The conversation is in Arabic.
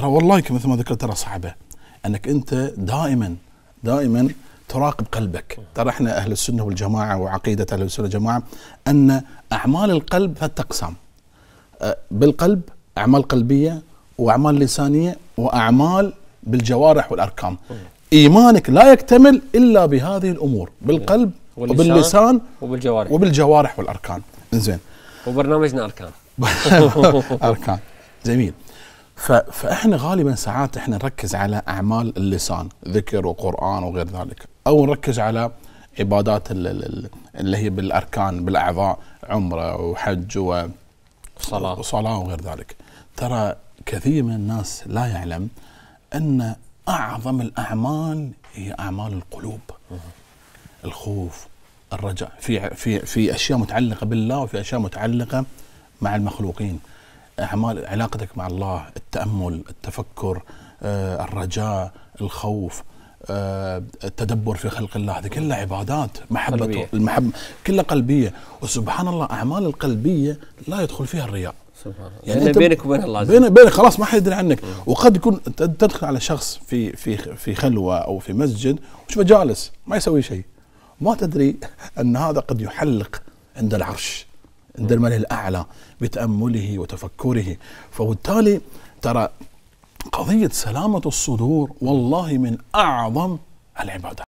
ترى والله مثل ما ذكرت ترى صعبه انك انت دائما دائما تراقب قلبك ترى احنا اهل السنه والجماعه وعقيده اهل السنه والجماعه ان اعمال القلب ثلاث اقسام أه، بالقلب اعمال قلبيه واعمال لسانيه واعمال بالجوارح والاركان ايمانك لا يكتمل الا بهذه الامور بالقلب وباللسان وبالجوارح وبالجوارح والاركان زين وبرنامجنا اركان اركان جميل فاحنا غالبا ساعات احنا نركز على اعمال اللسان ذكر وقران وغير ذلك او نركز على عبادات اللي هي بالاركان بالاعضاء عمره وحج وصلاه وصلاه وغير ذلك ترى كثير من الناس لا يعلم ان اعظم الاعمال هي اعمال القلوب الخوف الرجاء في في في اشياء متعلقه بالله وفي اشياء متعلقه مع المخلوقين اعمال علاقتك مع الله التامل التفكر آه، الرجاء الخوف آه، التدبر في خلق الله هذه كلها عبادات محبة المحب المحبة كلها قلبية وسبحان الله أعمال القلبية لا يدخل فيها الرياء سبحان الله يعني, يعني بينك وبين الله بين بينك خلاص ما حد يدري عنك وقد يكون تدخل على شخص في في في خلوه او في مسجد وشوفه جالس ما يسوي شيء ما تدري ان هذا قد يحلق عند العرش عند الملك الاعلى بتامله وتفكره فبالتالي ترى قضية سلامة الصدور والله من أعظم العبادات